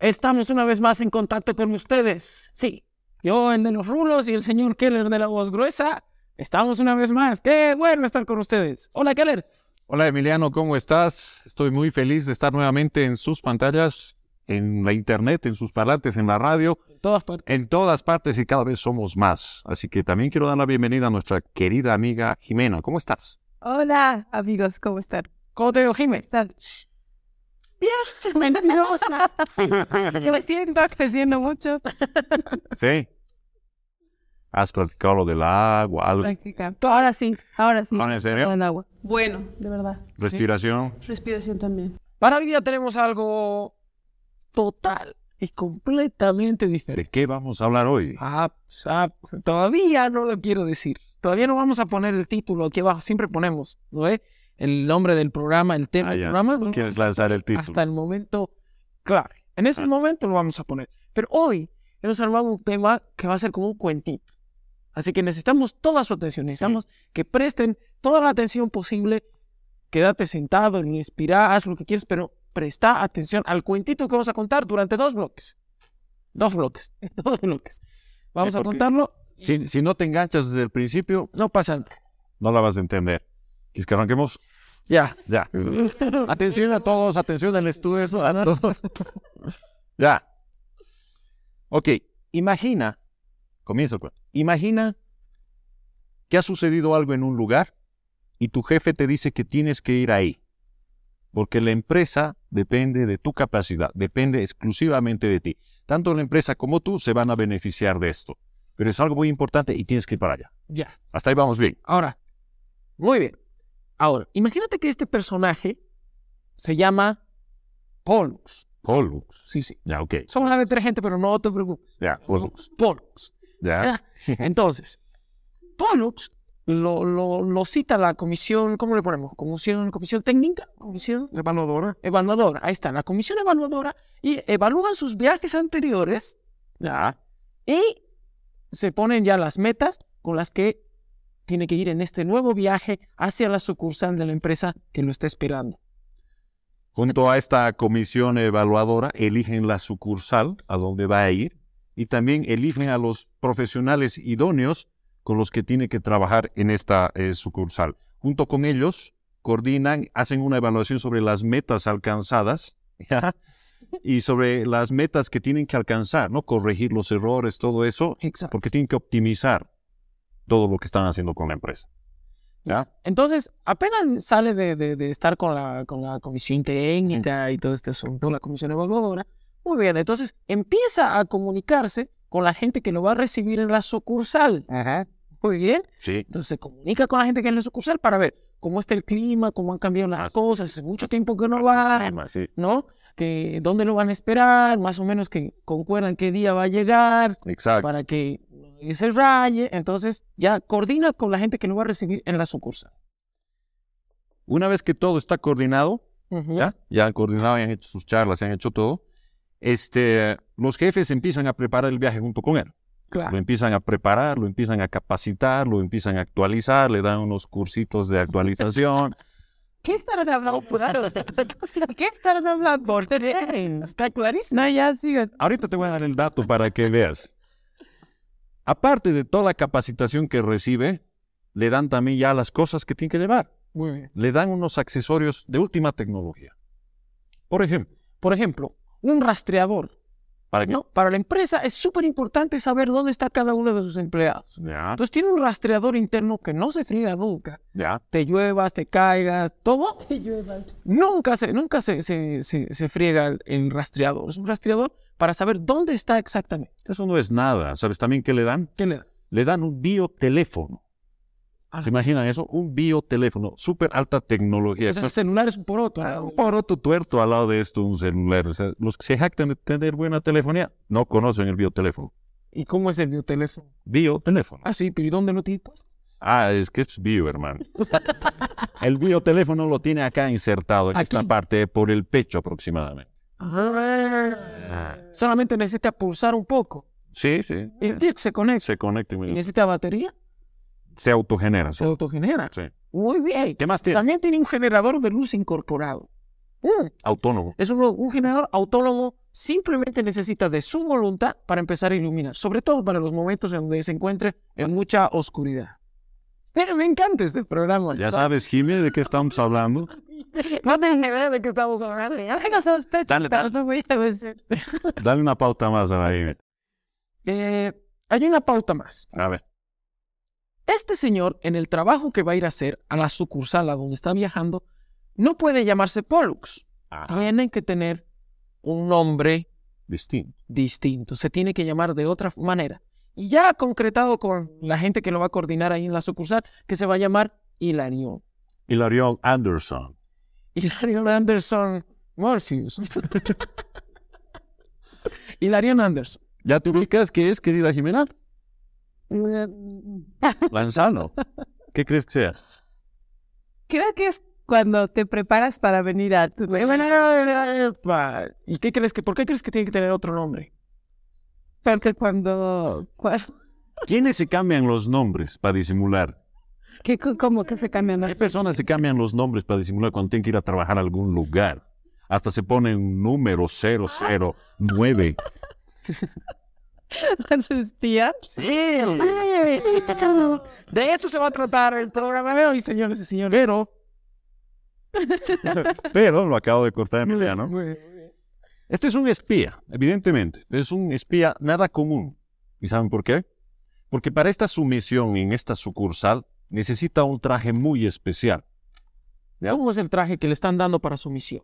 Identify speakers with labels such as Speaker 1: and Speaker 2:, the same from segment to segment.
Speaker 1: Estamos una vez más en contacto con ustedes. Sí, yo, el de los rulos y el señor Keller de la voz gruesa, estamos una vez más. Qué bueno estar con ustedes. Hola, Keller.
Speaker 2: Hola, Emiliano, ¿cómo estás? Estoy muy feliz de estar nuevamente en sus pantallas, en la internet, en sus parlantes, en la radio. En todas partes. En todas partes y cada vez somos más. Así que también quiero dar la bienvenida a nuestra querida amiga Jimena. ¿Cómo estás?
Speaker 3: Hola, amigos, ¿cómo están? ¿Cómo te digo, Jimena? vieja mentirosa. me siento creciendo mucho.
Speaker 2: Sí. Has practicado lo del agua, algo.
Speaker 3: Ahora sí, ahora sí. ¿En serio? agua. Bueno, de verdad. Respiración. Respiración también. Para hoy día tenemos algo total y completamente
Speaker 1: diferente. ¿De qué vamos a hablar hoy? Ah, todavía no lo quiero decir. Todavía no vamos a poner el título aquí abajo siempre ponemos, ¿no es? el nombre del programa, el tema ah, del programa. Quieres lanzar el título. Hasta el momento clave. En ese ah. momento lo vamos a poner. Pero hoy hemos armado un tema que va a ser como un cuentito. Así que necesitamos toda su atención. Necesitamos que presten toda la atención posible. Quédate sentado, respira, haz lo que quieres, pero presta atención al cuentito que vamos a contar durante dos bloques. Dos bloques. Dos bloques. Vamos a contarlo.
Speaker 2: Si, si no te enganchas desde el principio. No pasa nada. No la vas a entender. ¿Quieres que arranquemos? Ya, ya. Atención a todos, atención al estudio, a todos. ya. Ok, imagina, comienzo con Imagina que ha sucedido algo en un lugar y tu jefe te dice que tienes que ir ahí, porque la empresa depende de tu capacidad, depende exclusivamente de ti. Tanto la empresa como tú se van a beneficiar de esto, pero es algo muy importante y tienes que ir para allá. Ya. Hasta ahí vamos bien.
Speaker 1: Ahora, muy bien. Ahora, imagínate que este personaje se llama Pollux. Pollux. Sí, sí. Ya, ok. Somos la letra gente, pero no te preocupes. Ya, Pollux. Pollux. Ya. Ah, entonces, Pollux lo, lo, lo, cita la comisión, ¿cómo le ponemos? Comisión, comisión técnica, comisión... Evaluadora. Evaluadora, ahí está, la comisión evaluadora y evalúan sus viajes anteriores. Ya. Y se ponen ya las metas con las que tiene que ir en este nuevo viaje hacia la sucursal de la empresa que lo está esperando.
Speaker 2: Junto a esta comisión evaluadora, eligen la sucursal a donde va a ir y también eligen a los profesionales idóneos con los que tiene que trabajar en esta eh, sucursal. Junto con ellos, coordinan, hacen una evaluación sobre las metas alcanzadas y sobre las metas que tienen que alcanzar, ¿no? Corregir los errores, todo eso, porque tienen que optimizar todo lo que están haciendo con la empresa.
Speaker 1: ¿Ya? Entonces, apenas sale de, de, estar con la, con la comisión técnica y todo este asunto, la comisión evaluadora, muy bien, entonces empieza a comunicarse con la gente que lo va a recibir en la sucursal. Ajá. Muy bien. Sí. Entonces se comunica con la gente que es en la sucursal para ver cómo está el clima, cómo han cambiado las cosas, hace mucho tiempo que no va, sí. ¿no? Que, ¿Dónde lo van a esperar? Más o menos que concuerdan qué día va a llegar. Para que y Raye, entonces ya coordina con la gente que no va a recibir en la sucursal.
Speaker 2: Una vez que todo está coordinado, ¿ya? ya han coordinado, ya han hecho sus charlas, han hecho todo, este, los jefes empiezan a preparar el viaje junto con él. Claro. Lo empiezan a preparar, lo empiezan a capacitar, lo empiezan a actualizar, le dan unos cursitos de actualización.
Speaker 3: ¿Qué estarán hablando? ¿Qué estarán hablando? Está clarísimo. ya
Speaker 2: Ahorita te voy a dar el dato para que veas aparte de toda la capacitación que recibe, le dan también ya las cosas que tiene que llevar. Le dan unos accesorios de última tecnología.
Speaker 1: Por ejemplo. Por ejemplo, un rastreador. ¿Para para la empresa es súper importante saber dónde está cada uno de sus empleados. Entonces tiene un rastreador interno que no se friega nunca. Ya. Te lluevas, te caigas, todo. Te lluevas. Nunca se, nunca se, se, friega el, rastreador. Es un rastreador para saber dónde está exactamente. Eso no
Speaker 2: es nada. ¿Sabes también qué le dan? ¿Qué le dan? Le dan un bioteléfono. Ah. ¿Se imaginan eso? Un bioteléfono, súper alta tecnología. O sea, el celular es un poroto. Ah, un poroto tuerto al lado de esto, un celular. los que se jactan de tener buena telefonía no conocen el bioteléfono. ¿Y cómo es el bioteléfono? Bioteléfono. Ah, sí, pero ¿y dónde lo tienes puesto? Ah, es que es bio, hermano. el bioteléfono lo tiene acá insertado, en esta parte, por el pecho aproximadamente.
Speaker 1: Ah. solamente necesita pulsar un poco.
Speaker 2: Sí, sí. Y el se conecta. Se conecta. necesita batería? Se
Speaker 1: autogenera. Se autogenera. Sí. Muy bien. ¿Qué más tiene? También tiene un generador de luz incorporado. Mm. Autónomo. Es un, generador autónomo. Simplemente necesita de su voluntad para empezar a iluminar, sobre todo para los momentos en donde se encuentre en ah. mucha oscuridad. Eh, me encanta este programa. Ya sabes,
Speaker 2: Jimmy, de qué estamos hablando.
Speaker 1: No tengo idea de qué estamos hablando. Ya tengo sospecha, dale, dale. voy a decir.
Speaker 2: dale una pauta más a la
Speaker 1: eh, hay una pauta más. A ver. Este señor, en el trabajo que va a ir a hacer a la sucursal a donde está viajando, no puede llamarse Pollux. Tiene que tener un nombre distinto. distinto. Se tiene que llamar de otra manera. Y ya ha concretado con la gente que lo va a coordinar ahí en la sucursal, que se va a llamar Hilarión.
Speaker 2: Hilarión Anderson.
Speaker 1: Hilarión Anderson Morpheus. Hilarión Anderson. ¿Ya te ubicas qué es, querida Jimena? Lanzano.
Speaker 2: ¿Qué crees que sea?
Speaker 3: Creo que es cuando te preparas para venir a
Speaker 1: tu... ¿Y qué crees que, por qué crees que tiene que tener otro nombre?
Speaker 3: Porque cuando...
Speaker 2: ¿Quiénes se cambian los nombres para disimular?
Speaker 3: ¿Qué, ¿Cómo que se cambian? ¿Qué
Speaker 2: personas se cambian los nombres para disimular cuando tienen que ir a trabajar a algún lugar? Hasta se pone un número 009.
Speaker 3: ¿Con Sí. De eso se va
Speaker 1: a tratar el programa de hoy, señores y señores. Pero. Pero
Speaker 2: lo acabo de cortar Emiliano. Este es un espía, evidentemente. Es un espía nada común. ¿Y saben por qué? Porque para esta sumisión en esta sucursal necesita un traje muy especial. ¿Cómo es el traje que le están dando para sumisión?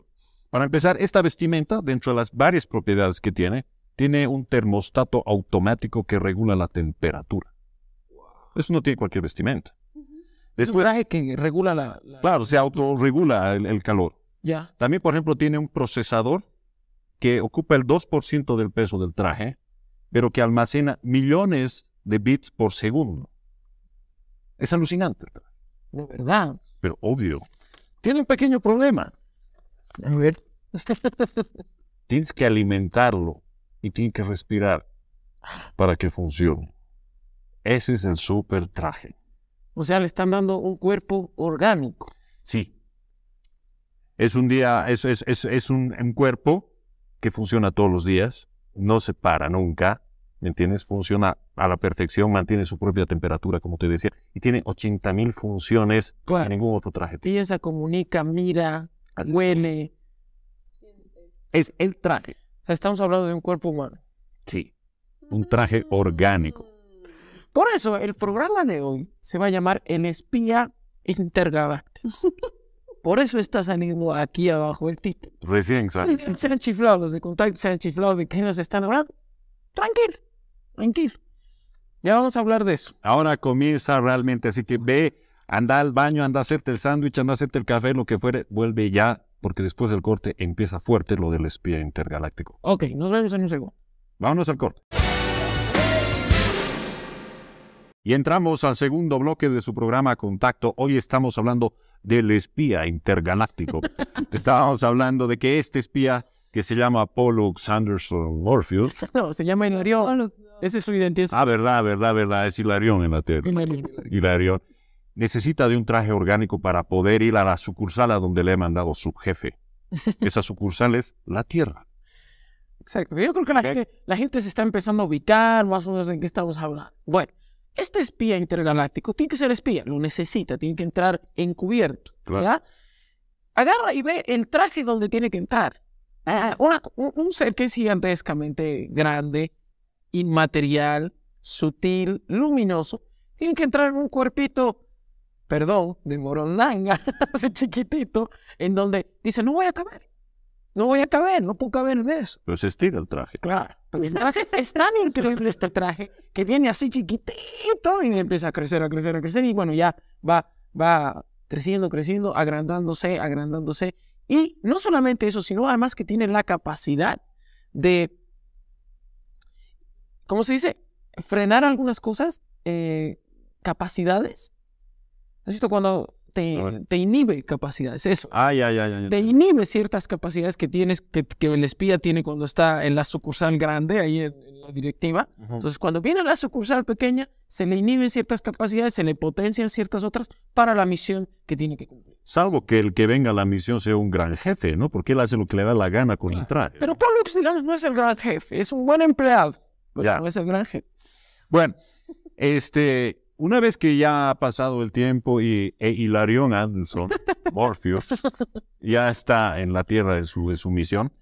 Speaker 2: Para empezar, esta vestimenta, dentro de las varias propiedades que tiene, tiene un termostato automático que regula la temperatura. Eso no tiene cualquier vestimenta. Después, es un traje que regula la, la... Claro, se autorregula el, calor. Ya. También, por ejemplo, tiene un procesador que ocupa el 2% del peso del traje, pero que almacena millones de bits por segundo. Es alucinante De verdad. Pero obvio. Tiene un pequeño problema. A ver. Tienes que alimentarlo y tiene que respirar para que funcione. Ese es el super traje.
Speaker 1: O sea, le están dando un cuerpo orgánico.
Speaker 2: Sí. Es un día, es, un, cuerpo que funciona todos los días, no se para nunca, ¿me entiendes? Funciona a la perfección, mantiene su propia temperatura, como te decía, y tiene 80.000 funciones que ningún otro traje
Speaker 1: tiene. Y esa comunica, mira, huele. Es el traje estamos hablando de un cuerpo humano.
Speaker 2: Sí, un traje orgánico.
Speaker 1: Por eso el programa de hoy se va a llamar En espía intergaláctico. Por eso está saliendo aquí abajo el título.
Speaker 2: Recién Se
Speaker 1: han chiflado los de contacto, se han chiflado de que nos están hablando. Tranquilo, tranquilo.
Speaker 2: Ya vamos a hablar de eso. Ahora comienza realmente, así que ve, anda al baño, anda a hacerte el sándwich, anda a hacerte el café, lo que fuere, vuelve ya porque después del corte empieza fuerte lo del espía intergaláctico.
Speaker 1: Ok, nos vemos en un segundo.
Speaker 2: Vámonos al corte. Y entramos al segundo bloque de su programa Contacto. Hoy estamos hablando del espía intergaláctico. Estábamos hablando de que este espía que se llama Pollux Anderson Morpheus.
Speaker 1: No, se llama Hilarión.
Speaker 2: Ese es su identidad. Ah, verdad, verdad, verdad. Es Hilarión en la tele. Hilarión. Hilarión necesita de un traje orgánico para poder ir a la sucursal a donde le ha mandado su jefe. Esa sucursal es la tierra.
Speaker 1: Exacto. Yo creo que la, gente, se está empezando a ubicar más o menos en qué estamos hablando. Bueno, este espía intergaláctico tiene que ser espía, lo necesita, tiene que entrar encubierto. Claro. Agarra y ve el traje donde tiene que entrar. Ah, un, un ser que es gigantescamente grande, inmaterial, sutil, luminoso, tiene que entrar en un cuerpito perdón, de moronanga, así chiquitito, en donde dice, no voy a caber, no voy a caber, no puedo caber en eso.
Speaker 2: Pero se estira el traje.
Speaker 1: Claro, el traje es tan increíble este traje que viene así chiquitito y empieza a crecer, a crecer, a crecer y bueno, ya va, va creciendo, creciendo, agrandándose, agrandándose. Y no solamente eso, sino además que tiene la capacidad de, ¿cómo se dice? Frenar algunas cosas, eh, capacidades Necesito cuando te, inhibe capacidades, eso.
Speaker 2: Ah, te
Speaker 1: inhibe ciertas capacidades que tienes, que, que, el espía tiene cuando está en la sucursal grande, ahí en, la directiva. Entonces, cuando viene a la sucursal pequeña, se le inhiben ciertas capacidades, se le potencian ciertas otras para la misión que tiene que cumplir.
Speaker 2: Salvo que el que venga a la misión sea un gran jefe, ¿no? Porque él hace lo que le da la gana con entrar. ¿eh?
Speaker 1: Pero Pablo digamos, no es el gran jefe, es un buen empleado, no es el gran jefe. Bueno, este, una vez que ya ha pasado
Speaker 2: el tiempo y e Hilarion Anderson, Morpheus, ya está en la tierra de su, misión,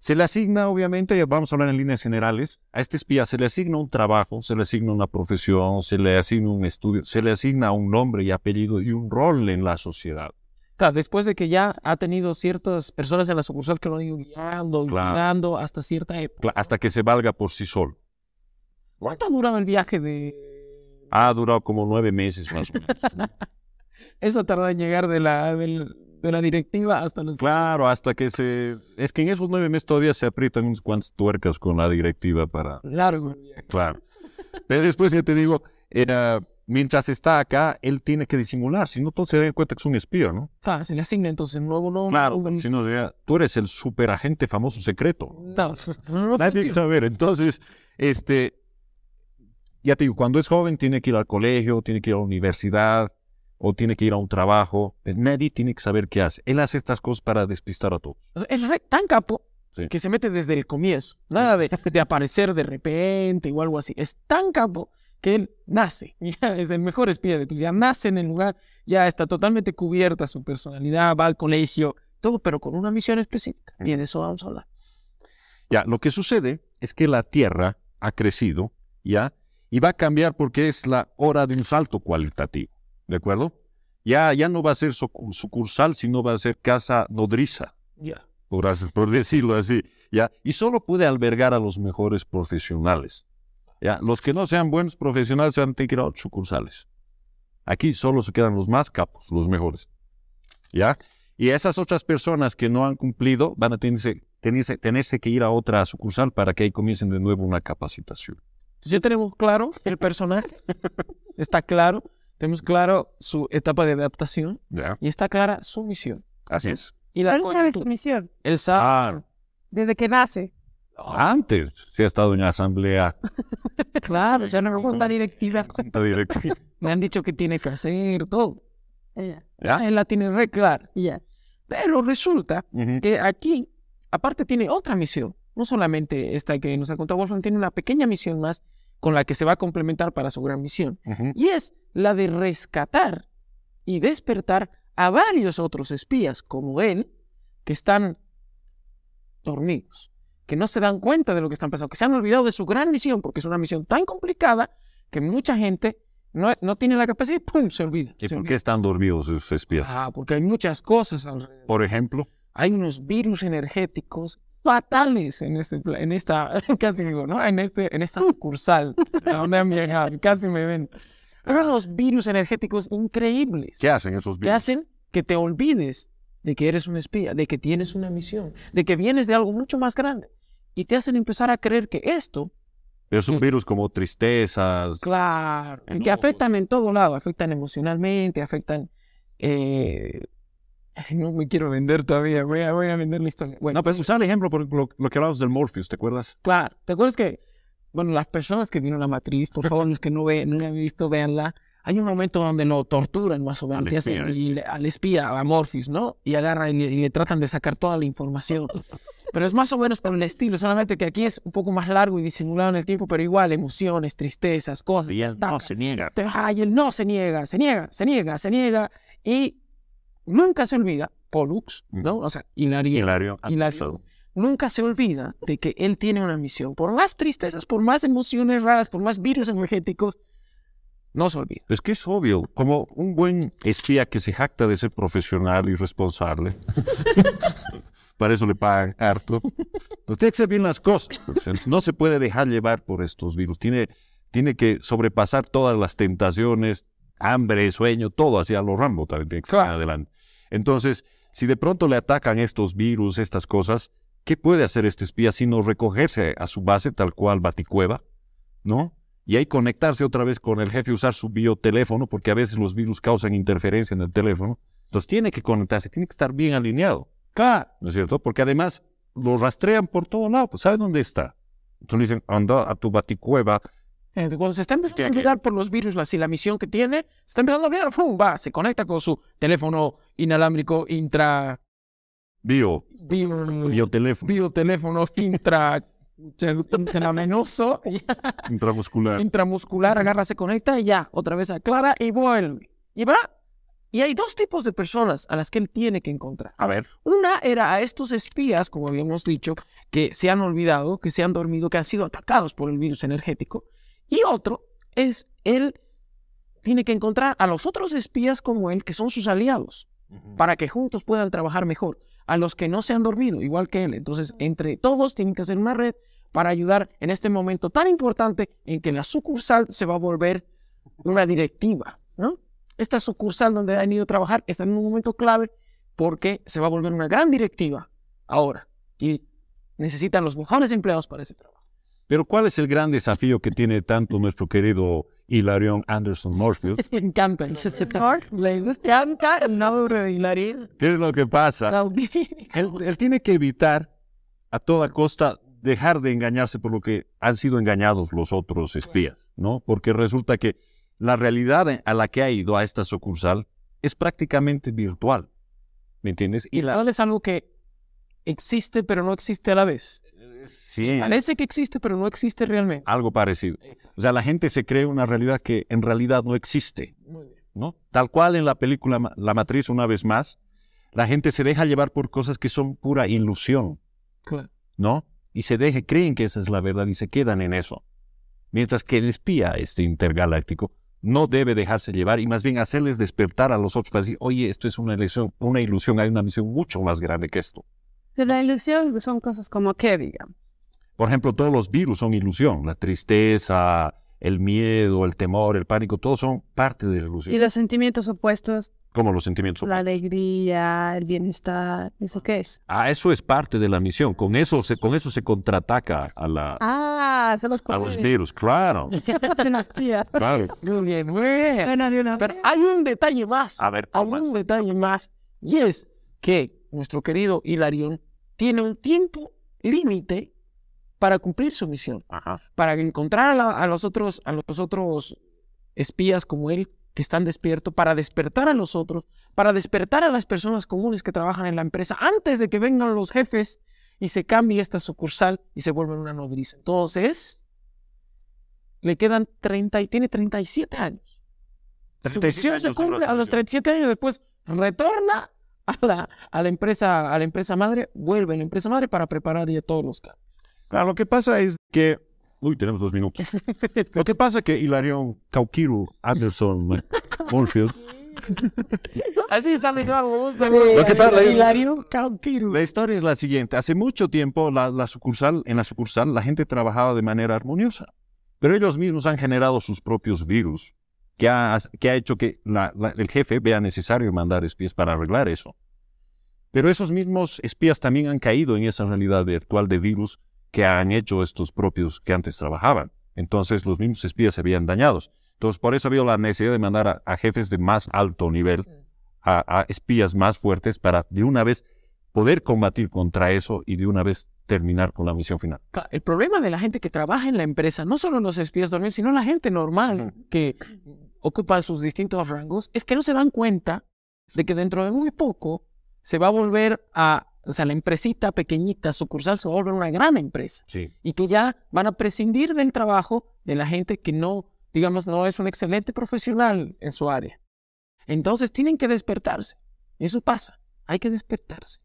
Speaker 2: se le asigna, obviamente, vamos a hablar en líneas generales, a este espía se le asigna un trabajo, se le asigna una profesión, se le asigna un estudio, se le asigna un nombre y apellido y un rol en la sociedad.
Speaker 1: Claro, después de que ya ha tenido ciertas personas en la sucursal que lo han ido guiando, guiando hasta cierta época.
Speaker 2: hasta que se valga por sí solo.
Speaker 1: ¿Cuánto ha el viaje de
Speaker 2: ha durado como nueve meses más o menos.
Speaker 1: Eso tarda en llegar de la, de la directiva hasta los... Claro,
Speaker 2: hasta que se... Es que en esos nueve meses todavía se aprietan unas cuantas tuercas con la directiva para... Largo. Claro. Pero después ya te digo, era, mientras está acá, él tiene que disimular, si no todos se dan cuenta que es un espía, ¿no?
Speaker 1: Ah, se le asigna entonces nuevo nombre. Claro,
Speaker 2: si no sea tú eres el superagente famoso secreto. No,
Speaker 1: no, no Nadie quiere
Speaker 2: saber. Entonces, este, ya te digo, cuando es joven tiene que ir al colegio, tiene que ir a la universidad o tiene que ir a un trabajo. Eh, nadie tiene que saber qué hace. Él hace estas cosas para despistar a
Speaker 1: todos. Es tan capo que se mete desde el comienzo. Nada de, de aparecer de repente o algo así. Es tan capo que él nace, ya es el mejor espía de todos. ya nace en el lugar, ya está totalmente cubierta su personalidad, va al colegio, todo, pero con una misión específica. Mm. Y de eso vamos a hablar.
Speaker 2: Ya, lo que sucede es que la Tierra ha crecido, ya, y va a cambiar porque es la hora de un salto cualitativo, ¿de acuerdo? Ya, ya no va a ser sucursal, sino va a ser casa nodriza. Ya. Yeah. Por, decirlo así, ¿ya? Y solo puede albergar a los mejores profesionales, ¿ya? Los que no sean buenos profesionales se han tirado sucursales. Aquí solo se quedan los más capos, los mejores, ¿ya? Y esas otras personas que no han cumplido van a tenerse que ir a otra sucursal para que ahí comiencen de nuevo una capacitación.
Speaker 1: Entonces ya tenemos claro el personaje, está claro, tenemos claro su etapa de adaptación y está clara su misión. Así es. Y la su misión. El ah.
Speaker 3: Desde que nace.
Speaker 2: Ah. Antes, si ha estado en la asamblea.
Speaker 3: claro, ya no me gusta directiva.
Speaker 2: directiva.
Speaker 3: me han dicho que tiene que
Speaker 1: hacer todo. Él la tiene re ya Pero resulta que aquí, aparte, tiene otra misión no solamente esta que nos ha contado Wolfram, tiene una pequeña misión más con la que se va a complementar para su gran misión, y es la de rescatar y despertar a varios otros espías como él, que están dormidos, que no se dan cuenta de lo que están pasando, que se han olvidado de su gran misión, porque es una misión tan complicada que mucha gente no, tiene la capacidad y ¡pum! se olvida. ¿Y por qué
Speaker 2: están dormidos esos espías? Ah,
Speaker 1: porque hay muchas cosas alrededor. Por ejemplo. Hay unos virus energéticos fatales en, este, en esta, casi digo, ¿no? En, este, en esta sucursal donde han viajado, casi me ven. Pero los virus energéticos increíbles.
Speaker 2: ¿Qué hacen esos virus?
Speaker 1: Que hacen que te olvides de que eres un espía, de que tienes una misión, de que vienes de algo mucho más grande. Y te hacen empezar a creer que esto...
Speaker 2: Es un virus como tristezas.
Speaker 1: Claro, que afectan en todo lado, afectan emocionalmente, afectan eh, no me quiero vender todavía, voy a, vender la historia. Bueno, no, pero
Speaker 2: usar el ejemplo por lo, que hablamos del Morpheus, ¿te acuerdas?
Speaker 1: Claro, ¿te acuerdas que, bueno, las personas que vino la matriz, por favor, los que no, no la han visto, véanla. Hay un momento donde lo torturan más o menos, al espía, este. y al espía, a Morpheus, ¿no? Y agarran y, le tratan de sacar toda la información. Pero es más o menos por el estilo, solamente que aquí es un poco más largo y disimulado en el tiempo, pero igual emociones, tristezas, cosas. Y no se niega. Te, ay, él no se niega, se niega, se niega, se niega. Y nunca se olvida, Pollux, mm. ¿no? O sea, Hilario. nunca se olvida de que él tiene una misión. Por más tristezas, por más emociones raras, por más virus energéticos,
Speaker 2: no se olvida. Es que es obvio, como un buen espía que se jacta de ser profesional y responsable. Para eso le pagan harto. Entonces pues tiene que ser bien las cosas. No se puede dejar llevar por estos virus. Tiene, tiene que sobrepasar todas las tentaciones, hambre, sueño, todo hacia los Rambo también tiene que claro. adelante. Entonces, si de pronto le atacan estos virus, estas cosas, ¿qué puede hacer este espía sino recogerse a su base, tal cual Baticueva? ¿No? Y ahí conectarse otra vez con el jefe, usar su bioteléfono, porque a veces los virus causan interferencia en el teléfono. Entonces tiene que conectarse, tiene que estar bien alineado. Claro. ¿No es cierto? Porque además lo rastrean por todo lado, pues sabe dónde está. Entonces le dicen, anda a tu baticueva,
Speaker 1: eh, cuando se está empezando a olvidar por los virus, la, la misión que tiene, se está empezando a olvidar, ¡pum! va, se conecta con su teléfono inalámbrico intra... Bio. Bio. Bioteléfono. Bioteléfono intra... intravenoso. Intramuscular. Intramuscular, agarra, se conecta y ya, otra vez aclara y vuelve. Y va. Y hay dos tipos de personas a las que él tiene que encontrar. A ver. Una era a estos espías, como habíamos dicho, que se han olvidado, que se han dormido, que han sido atacados por el virus energético y otro es él tiene que encontrar a los otros espías como él, que son sus aliados, para que juntos puedan trabajar mejor, a los que no se han dormido, igual que él. Entonces, entre todos tienen que hacer una red para ayudar en este momento tan importante en que la sucursal se va a volver una directiva. ¿no? Esta sucursal donde han ido a trabajar está en un momento clave porque se va a volver una gran directiva ahora y necesitan los mejores empleados para ese trabajo.
Speaker 2: Pero ¿cuál es el gran desafío que tiene tanto nuestro querido Hilarión Anderson Morfield?
Speaker 1: Me nombre
Speaker 2: ¿Qué es lo que pasa? Él, tiene que evitar a toda costa dejar de engañarse por lo que han sido engañados los otros espías, ¿no? Porque resulta que la realidad a la que ha ido a esta
Speaker 1: sucursal es prácticamente virtual. ¿Me entiendes? Y es algo que existe, pero no existe a la vez. Parece que existe, pero no existe realmente.
Speaker 2: Algo parecido. O sea, la gente se cree una realidad que en realidad no existe. ¿no? Tal cual en la película La Matriz, una vez más, la gente se deja llevar por cosas que son pura ilusión. Claro. ¿No? Y se deje, creen que esa es la verdad y se quedan en eso. Mientras que el espía, este intergaláctico, no debe dejarse llevar y más bien hacerles despertar a los otros para decir, oye, esto es una ilusión, hay una misión mucho más grande que esto.
Speaker 3: Pero la ilusión son cosas como qué, digamos.
Speaker 2: Por ejemplo, todos los virus son ilusión. La tristeza, el miedo, el temor, el pánico, todos son parte de la ilusión. ¿Y los
Speaker 3: sentimientos opuestos?
Speaker 2: Como los sentimientos
Speaker 3: opuestos. La alegría, el bienestar, ¿eso qué es?
Speaker 2: Ah, eso es parte de la misión. Con eso se, con eso se contraataca a la.
Speaker 3: Ah, los A los
Speaker 1: virus, claro. claro. Muy bien, muy bien. Pero hay un detalle más. A ver, hay un detalle más. Y es que nuestro querido Hilarion, tiene un tiempo límite para cumplir su misión, para encontrar a, los otros, a los otros espías como él que están despiertos, para despertar a los otros, para despertar a las personas comunes que trabajan en la empresa antes de que vengan los jefes y se cambie esta sucursal y se vuelva una nodriza. Entonces, le quedan 30 y tiene 37 años.
Speaker 2: 37 su misión se cumple a los
Speaker 1: 37 años después, retorna a la, a la, empresa, a la empresa madre, vuelve a la empresa madre para preparar ya todos los casos.
Speaker 2: Claro, ah, lo que pasa es que. Uy, tenemos dos minutos. lo que pasa es que Hilarion, Cauquiru Anderson Morfield.
Speaker 1: Así está mi gusta. Hilario Cauquiru.
Speaker 2: La historia es la siguiente. Hace mucho tiempo la, la sucursal, en la sucursal la gente trabajaba de manera armoniosa, pero ellos mismos han generado sus propios virus que ha, hecho que el jefe vea necesario mandar espías para arreglar eso. Pero esos mismos espías también han caído en esa realidad virtual de virus que han hecho estos propios que antes trabajaban. Entonces los mismos espías se habían dañados. Entonces por eso ha habido la necesidad de mandar a, jefes de más alto nivel, a, a, espías más fuertes, para de una vez poder combatir contra eso y de una vez terminar con la misión final.
Speaker 1: El problema de la gente que trabaja en la empresa, no solo los espías dormir, sino la gente normal que ocupan sus distintos rangos, es que no se dan cuenta de que dentro de muy poco se va a volver a, o sea, la empresita pequeñita, sucursal, se va a volver una gran empresa. Y que ya van a prescindir del trabajo de la gente que no, digamos, no es un excelente profesional en su área. Entonces tienen que despertarse. Eso pasa. Hay que despertarse.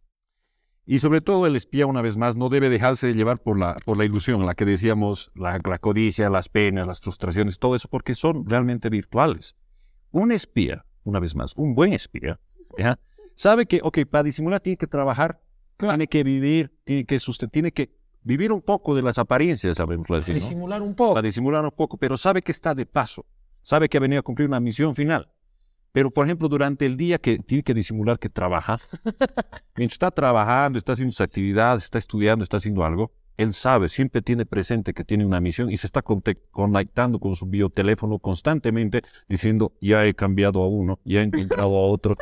Speaker 1: Y
Speaker 2: sobre todo el espía, una vez más, no debe dejarse de llevar por la, por la ilusión, la que decíamos, la, codicia, las penas, las frustraciones, todo eso, porque son realmente virtuales. Un espía, una vez más, un buen espía, sabe que, ok, para disimular tiene que trabajar, tiene que vivir, tiene que sustentar, tiene que vivir un poco de las apariencias, sabemos así. Para
Speaker 1: disimular un poco.
Speaker 2: Para disimular un poco, pero sabe que está de paso, sabe que ha venido a cumplir una misión final. Pero, por ejemplo, durante el día que tiene que disimular que trabaja, mientras está trabajando, está haciendo sus actividades, está estudiando, está haciendo algo, él sabe, siempre tiene presente que tiene una misión y se está conectando con su bioteléfono constantemente diciendo, ya he cambiado a uno, ya he encontrado a otro.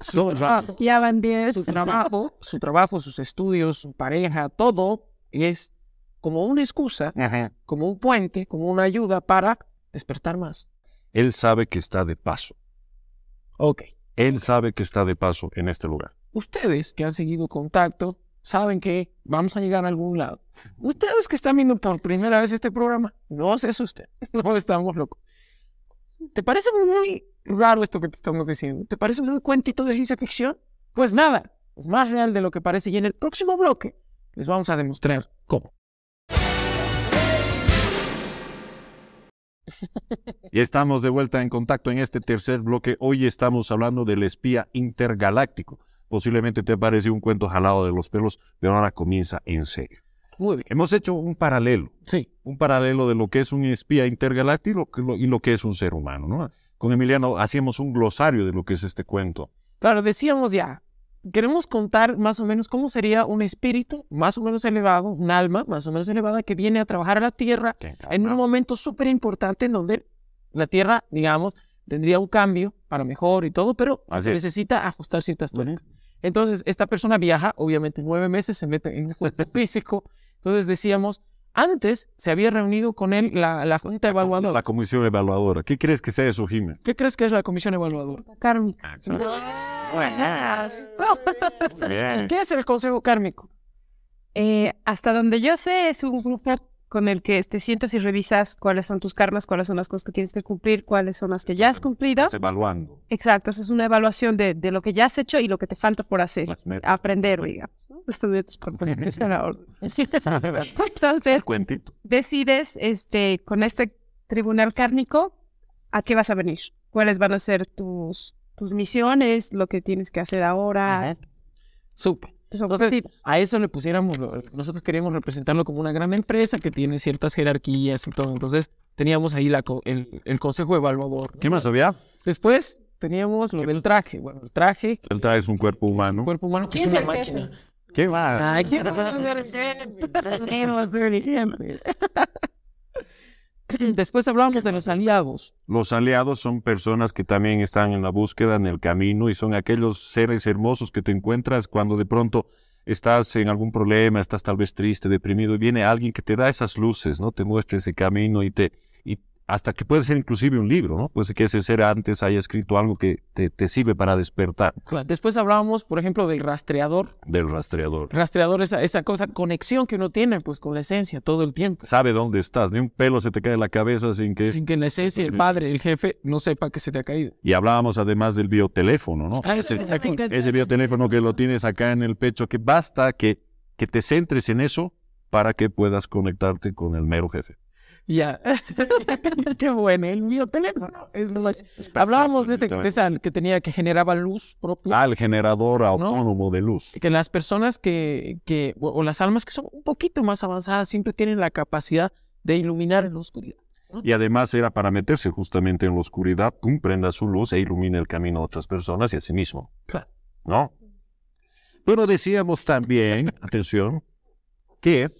Speaker 2: su trabajo,
Speaker 1: ah, ya van diez. Su trabajo, su trabajo, sus estudios, su pareja, todo es como una excusa, como un puente, como una ayuda para despertar más.
Speaker 2: Él sabe que está de paso. Ok. Él sabe que está de paso en este lugar.
Speaker 1: Ustedes que han seguido contacto saben que vamos a llegar a algún lado. Ustedes que están viendo por primera vez este programa, no se asusten, no estamos locos. ¿Te parece muy raro esto que te estamos diciendo? ¿Te parece un cuentito de ciencia ficción? Pues nada, es más real de lo que parece y en el próximo bloque les vamos a demostrar cómo.
Speaker 2: Y estamos de vuelta en contacto en este tercer bloque. Hoy estamos hablando del espía intergaláctico. Posiblemente te pareció un cuento jalado de los pelos, pero ahora comienza en serio.
Speaker 3: Muy
Speaker 1: bien.
Speaker 2: Hemos hecho un paralelo. Sí. Un paralelo de lo que es un espía intergaláctico y lo que es un ser humano, ¿no? Con Emiliano hacíamos un glosario de lo que es este cuento.
Speaker 1: Claro, decíamos ya, queremos contar más o menos cómo sería un espíritu más o menos elevado, un alma más o menos elevada que viene a trabajar a la tierra en un momento súper importante en donde la tierra, digamos, tendría un cambio para mejor y todo, pero necesita ajustar ciertas cosas. Entonces, esta persona viaja, obviamente, nueve meses, se mete en un cuerpo físico. Entonces, decíamos, antes se había reunido con él la, Junta ah, Evaluadora. La
Speaker 2: Comisión Evaluadora. ¿Qué crees que sea eso, Jiménez?
Speaker 1: ¿Qué crees que es la Comisión Evaluadora?
Speaker 3: Kármica. Ah, ¿Qué es el Consejo Kármico? Eh, hasta donde yo sé, es un grupo con el que te sientas y revisas cuáles son tus karmas, cuáles son las cosas que tienes que cumplir, cuáles son las que ya has cumplido.
Speaker 2: evaluando.
Speaker 3: Exacto, es una evaluación de, lo que ya has hecho y lo que te falta por hacer, aprender, digamos. ¿no? Entonces, decides este, con este tribunal cárnico a qué vas a venir, cuáles van a ser tus, tus misiones, lo que tienes que hacer ahora. Súper. Entonces,
Speaker 1: a eso le pusiéramos, nosotros queríamos representarlo como una gran empresa que tiene ciertas jerarquías y todo. Entonces, teníamos ahí la, el, consejo evaluador. ¿Qué más había? Después teníamos lo del traje. Bueno, el traje.
Speaker 2: El traje es un cuerpo humano. Un cuerpo
Speaker 1: humano que es, una máquina. ¿Qué más? Ay, ¿qué Después hablamos de los aliados.
Speaker 2: Los aliados son personas que también están en la búsqueda, en el camino, y son aquellos seres hermosos que te encuentras cuando de pronto estás en algún problema, estás tal vez triste, deprimido, y viene alguien que te da esas luces, ¿no? Te muestra ese camino y te, hasta que puede ser inclusive un libro, ¿no? Puede ser que ese ser antes haya escrito algo que te, sirve para despertar.
Speaker 1: Después hablábamos, por ejemplo, del rastreador.
Speaker 2: Del rastreador.
Speaker 1: Rastreador, esa, esa cosa, conexión que uno tiene pues con la esencia todo el tiempo.
Speaker 2: Sabe dónde estás, ni un pelo se te cae en la cabeza sin que... Sin que la esencia, el
Speaker 1: padre, el jefe, no sepa que se te ha caído.
Speaker 2: Y hablábamos además del bioteléfono, ¿no? Ah, ese, ah, ese bioteléfono que lo tienes acá en el pecho, que basta que, que te centres en eso para que puedas conectarte con el mero jefe.
Speaker 1: Ya. Qué bueno, el mío teléfono es lo más. Hablábamos de ese que tenía que generaba luz propia. Ah,
Speaker 2: el generador autónomo de luz.
Speaker 1: Que las personas que, o las almas que son un poquito más avanzadas, siempre tienen la capacidad de iluminar en la oscuridad.
Speaker 2: Y además era para meterse justamente en la oscuridad, pum, prenda su luz e ilumina el camino a otras personas y a sí mismo. Claro. ¿No? Pero decíamos también, atención, que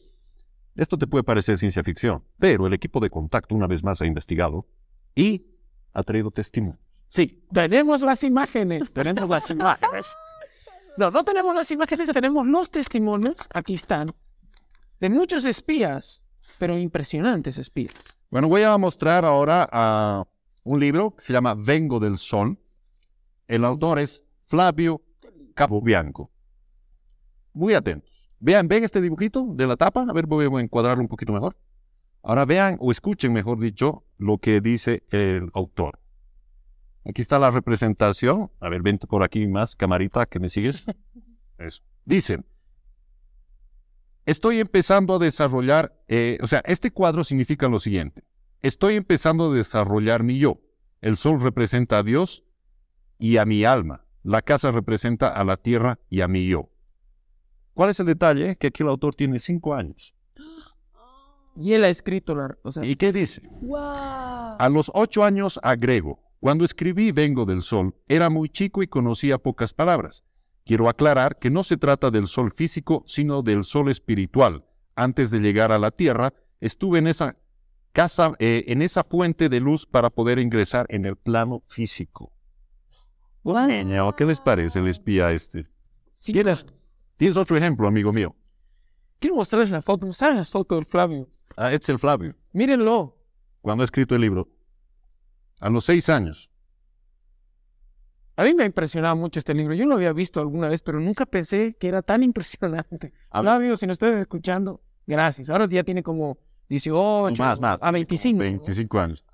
Speaker 2: esto te puede parecer ciencia ficción, pero el equipo de contacto una vez más ha investigado y ha traído testimonios. Sí, tenemos
Speaker 1: las imágenes. Tenemos las imágenes. No, no tenemos las imágenes, tenemos los testimonios, aquí están, de muchos espías, pero impresionantes espías.
Speaker 2: Bueno, voy a mostrar ahora ah, un libro que se llama Vengo del Sol. El autor es Flavio Capobianco. Muy atentos. Vean, ven este dibujito de la tapa. A ver, voy a encuadrarlo un poquito mejor. Ahora vean o escuchen, mejor dicho, lo que dice el autor. Aquí está la representación. A ver, vente por aquí más, camarita, que me sigues. Eso. Dicen, estoy empezando a desarrollar, eh, o sea, este cuadro significa lo siguiente. Estoy empezando a desarrollar mi yo. El sol representa a Dios y a mi alma. La casa representa a la tierra y a mi yo. ¿Cuál es el detalle? Que aquí el autor tiene cinco años. Y él ha escrito la... ¿Y qué dice?
Speaker 3: A
Speaker 2: los ocho años agrego, cuando escribí Vengo del Sol, era muy chico y conocía pocas palabras. Quiero aclarar que no se trata del sol físico, sino del sol espiritual. Antes de llegar a la Tierra, estuve en esa casa, eh, en esa fuente de luz para poder ingresar en el plano físico. ¿qué les parece el espía este? es otro ejemplo, amigo mío.
Speaker 1: Quiero mostrarles la foto. saben las fotos del Flavio?
Speaker 2: Ah, es el Flavio.
Speaker 1: Mírenlo.
Speaker 2: Cuando ha escrito el libro. A los seis años.
Speaker 1: A mí me ha impresionado mucho este libro. Yo lo había visto alguna vez, pero nunca pensé que era tan impresionante. Flavio, si nos estás escuchando, gracias. Ahora ya tiene como 18. más, más. A 25. 25 años.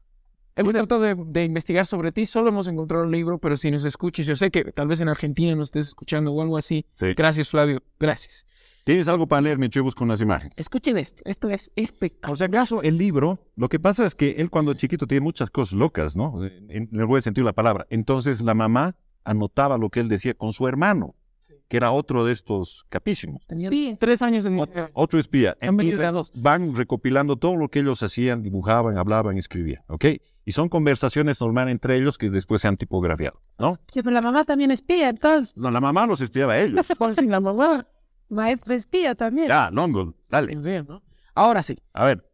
Speaker 1: Hemos tratado de, investigar sobre ti, solo hemos encontrado el libro, pero si nos escuchas, yo sé que tal vez en Argentina nos estés escuchando o algo así. Gracias, Flavio, gracias. Tienes algo para leer, me con unas imágenes. Escuchen esto, esto es espectacular. O sea, acaso el libro, lo
Speaker 2: que pasa es que él cuando chiquito tiene muchas cosas locas, ¿no? En, en el buen sentido la palabra. Entonces la mamá anotaba lo que él decía con su hermano que era otro de estos capísimos.
Speaker 1: Tenía tres años de
Speaker 2: Otro espía. Entonces, van recopilando todo lo que ellos hacían, dibujaban, hablaban, escribían, ¿ok? Y son conversaciones normales entre ellos que después se han tipografiado, ¿no?
Speaker 3: Sí, pero la mamá también espía, entonces.
Speaker 1: No, la mamá los espiaba a ellos.
Speaker 3: pues sí, la mamá. Maestra espía también.
Speaker 1: Ya, Longo, dale. Ahora sí. A ver.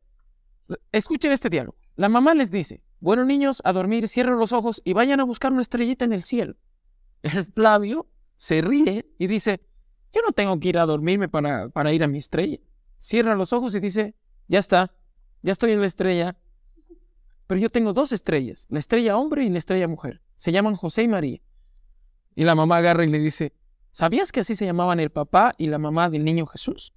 Speaker 1: Escuchen este diálogo. La mamá les dice, bueno niños, a dormir, cierren los ojos y vayan a buscar una estrellita en el cielo. El Flavio se ríe y dice, yo no tengo que ir a dormirme para, ir a mi estrella. Cierra los ojos y dice, ya está, ya estoy en la estrella. Pero yo tengo dos estrellas, la estrella hombre y la estrella mujer. Se llaman José y María. Y la mamá agarra y le dice, ¿sabías que así se llamaban el papá y la mamá del niño Jesús?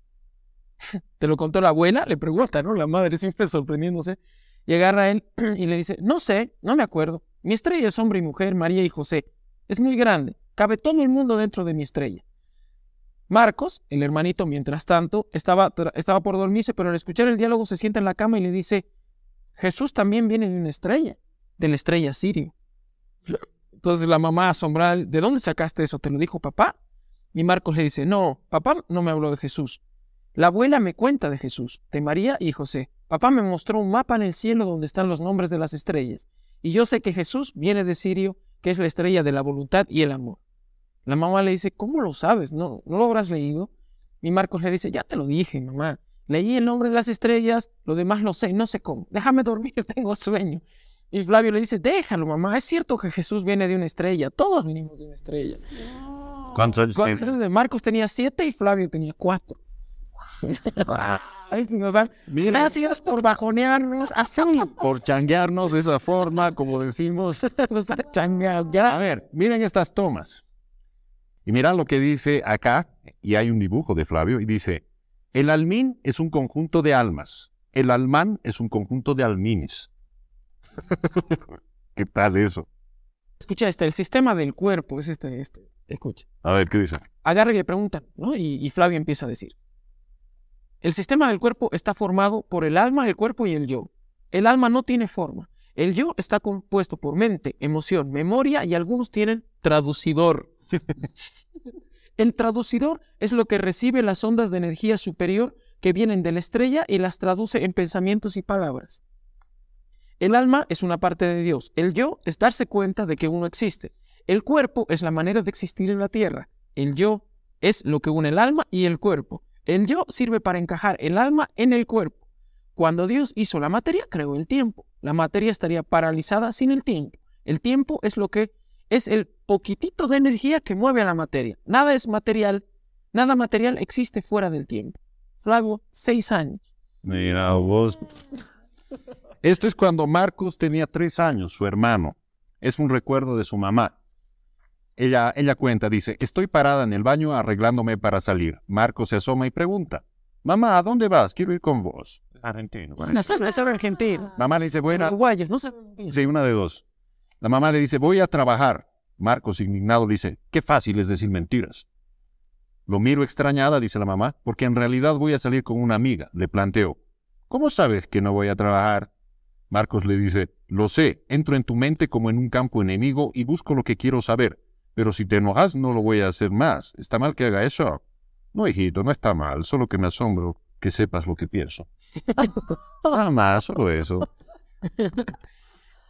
Speaker 1: Te lo contó la abuela, le pregunta, ¿no? La madre siempre sorprendiéndose. Y agarra a él y le dice, no sé, no me acuerdo. Mi estrella es hombre y mujer, María y José. Es muy grande. Cabe todo el mundo dentro de mi estrella. Marcos, el hermanito, mientras tanto, estaba, estaba por dormirse, pero al escuchar el diálogo se sienta en la cama y le dice, Jesús también viene de una estrella, de la estrella Sirio. Entonces la mamá asombrada, ¿de dónde sacaste eso? ¿Te lo dijo papá? Y Marcos le dice, no, papá no me habló de Jesús. La abuela me cuenta de Jesús, de María y José. Papá me mostró un mapa en el cielo donde están los nombres de las estrellas. Y yo sé que Jesús viene de Sirio, que es la estrella de la voluntad y el amor. La mamá le dice, ¿cómo lo sabes? ¿No, ¿No lo habrás leído? Y Marcos le dice, ya te lo dije, mamá. Leí el nombre de las estrellas, lo demás lo sé, no sé cómo. Déjame dormir, tengo sueño. Y Flavio le dice, déjalo, mamá. Es cierto que Jesús viene de una estrella. Todos vinimos de una estrella.
Speaker 2: ¿Cuántos años ¿Cuántos
Speaker 1: de Marcos tenía siete y Flavio tenía cuatro. gracias por bajonearnos así. Por changuearnos de esa forma, como decimos. A ver,
Speaker 2: miren estas tomas. Y mira lo que dice acá, y hay un dibujo de Flavio, y dice, el almín es un conjunto de almas, el almán es un conjunto de almines. ¿Qué tal eso?
Speaker 1: Escucha este, el sistema del cuerpo es este, este. Escucha. A ver, ¿qué dice? Agarra y le preguntan, ¿no? Y, y Flavio empieza a decir, el sistema del cuerpo está formado por el alma, el cuerpo y el yo. El alma no tiene forma. El yo está compuesto por mente, emoción, memoria y algunos tienen traducidor. El traducidor es lo que recibe las ondas de energía superior que vienen de la estrella y las traduce en pensamientos y palabras. El alma es una parte de Dios. El yo es darse cuenta de que uno existe. El cuerpo es la manera de existir en la tierra. El yo es lo que une el alma y el cuerpo. El yo sirve para encajar el alma en el cuerpo. Cuando Dios hizo la materia, creó el tiempo. La materia estaría paralizada sin el tiempo. El tiempo es lo que es el poquitito de energía que mueve a la materia. Nada es material, nada material existe fuera del tiempo. Flavo, seis años.
Speaker 2: Mira vos. Esto es cuando Marcos tenía tres años, su hermano. Es un recuerdo de su mamá. Ella, ella cuenta, dice, estoy parada en el baño arreglándome para salir. Marcos se asoma y pregunta, mamá, ¿a dónde vas? Quiero ir con vos. Argentino. Bueno. No,
Speaker 3: es argentino.
Speaker 2: Mamá le dice, bueno. Uruguayos, no sé. Sí, una de dos. La mamá le dice, voy a trabajar. Marcos, indignado, dice, qué fácil es decir mentiras. Lo miro extrañada, dice la mamá, porque en realidad voy a salir con una amiga, le planteo. ¿Cómo sabes que no voy a trabajar? Marcos le dice, lo sé, entro en tu mente como en un campo enemigo y busco lo que quiero saber, pero si te enojas no lo voy a hacer más. ¿Está mal que haga eso? No, hijito, no está mal, solo que me asombro que sepas lo que pienso. Nada más, solo eso.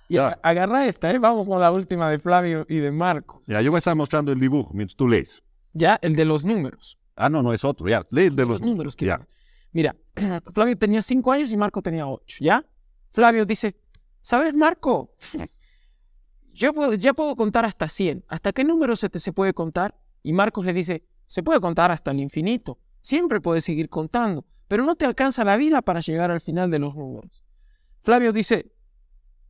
Speaker 1: Ya, agarra esta, ¿eh? Vamos con la última de Flavio y de Marcos.
Speaker 2: Ya, yo voy a estar mostrando el dibujo mientras tú lees. Ya, el de los números. Ah, no, no, es otro, ya. Lee
Speaker 1: el de los, números. Mira, Flavio tenía cinco años y Marco tenía ocho, ¿ya? Flavio dice, ¿sabes, Marco? Yo ya puedo contar hasta 100. ¿Hasta qué número se, te, se puede contar? Y Marcos le dice, se puede contar hasta el infinito. Siempre puedes seguir contando, pero no te alcanza la vida para llegar al final de los números. Flavio dice,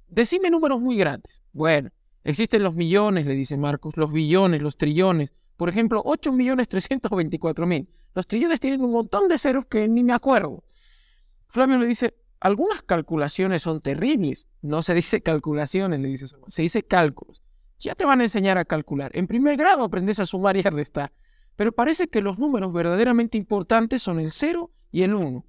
Speaker 1: Decime números muy grandes. Bueno, existen los millones, le dice Marcos, los billones, los trillones. Por ejemplo, 8.324.000. Los trillones tienen un montón de ceros que ni me acuerdo. Flavio le dice, algunas calculaciones son terribles. No se dice calculaciones, le dice se dice cálculos. Ya te van a enseñar a calcular. En primer grado aprendes a sumar y a restar. Pero parece que los números verdaderamente importantes son el 0 y el 1.